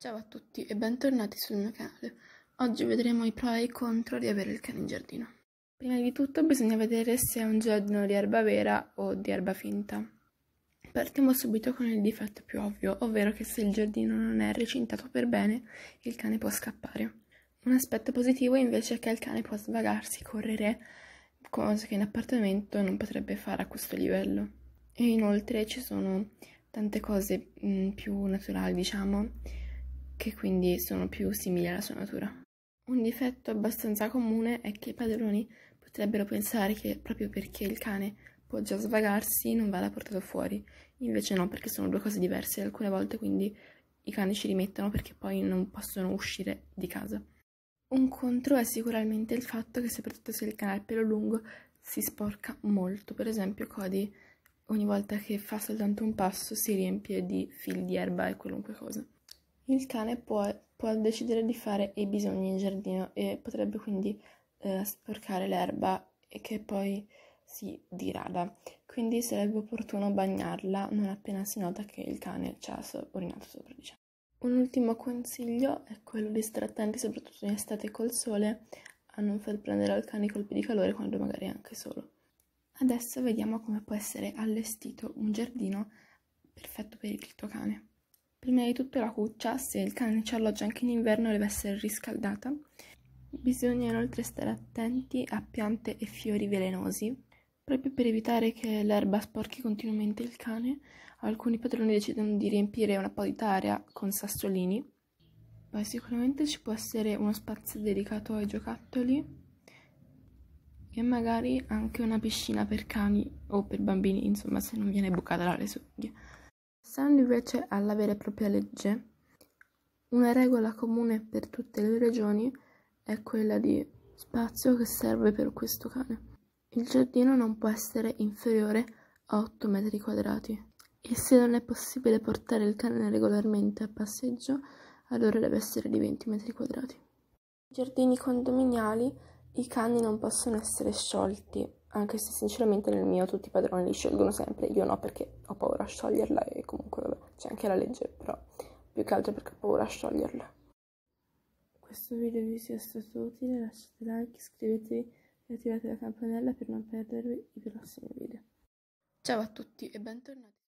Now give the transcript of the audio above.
Ciao a tutti e bentornati sul mio canale. Oggi vedremo i pro e i contro di avere il cane in giardino. Prima di tutto bisogna vedere se è un giardino di erba vera o di erba finta. Partiamo subito con il difetto più ovvio, ovvero che se il giardino non è recintato per bene, il cane può scappare. Un aspetto positivo invece è che il cane può svagarsi, correre, cosa che in appartamento non potrebbe fare a questo livello. E inoltre ci sono tante cose mh, mm, più naturali, diciamo, che quindi sono più simili alla sua natura. Un difetto abbastanza comune è che i padroni potrebbero pensare che proprio perché il cane può già svagarsi non vada portato fuori, invece no perché sono due cose diverse, alcune volte quindi i cani ci rimettono perché poi non possono uscire di casa. Un contro è sicuramente il fatto che soprattutto se il cane ha il pelo lungo si sporca molto, per esempio Cody ogni volta che fa soltanto un passo si riempie di fili di erba e qualunque cosa. Il cane può, può decidere di fare i bisogni in giardino e potrebbe quindi eh, sporcare l'erba e che poi si dirada. Quindi sarebbe opportuno bagnarla non appena si nota che il cane ci ha urinato sopra. Diciamo. Un ultimo consiglio è quello di stare attenti, soprattutto in estate col sole, a non far prendere al cane i colpi di calore quando magari è anche solo. Adesso vediamo come può essere allestito un giardino perfetto per il tuo cane. Prima di tutto la cuccia, se il cane ci alloggia anche in inverno, deve essere riscaldata. Bisogna inoltre stare attenti a piante e fiori velenosi. Proprio per evitare che l'erba sporchi continuamente il cane, alcuni padroni decidono di riempire un'apposita area con sassolini. Poi sicuramente ci può essere uno spazio dedicato ai giocattoli e magari anche una piscina per cani o per bambini, insomma, se non viene bucata dalle soglie. Passando invece alla vera e propria legge, una regola comune per tutte le regioni è quella di spazio che serve per questo cane. Il giardino non può essere inferiore a 8 metri quadrati e se non è possibile portare il cane regolarmente a passeggio, allora deve essere di 20 metri quadrati. Nei giardini condominiali i cani non possono essere sciolti, anche se sinceramente nel mio tutti i padroni li sciolgono sempre, io no perché ho paura a scioglierla e comunque c'è anche la legge, però più che altro perché ho paura a scioglierla. Questo video vi sia stato utile, lasciate like, iscrivetevi e attivate la campanella per non perdervi i prossimi video. Ciao a tutti e bentornati.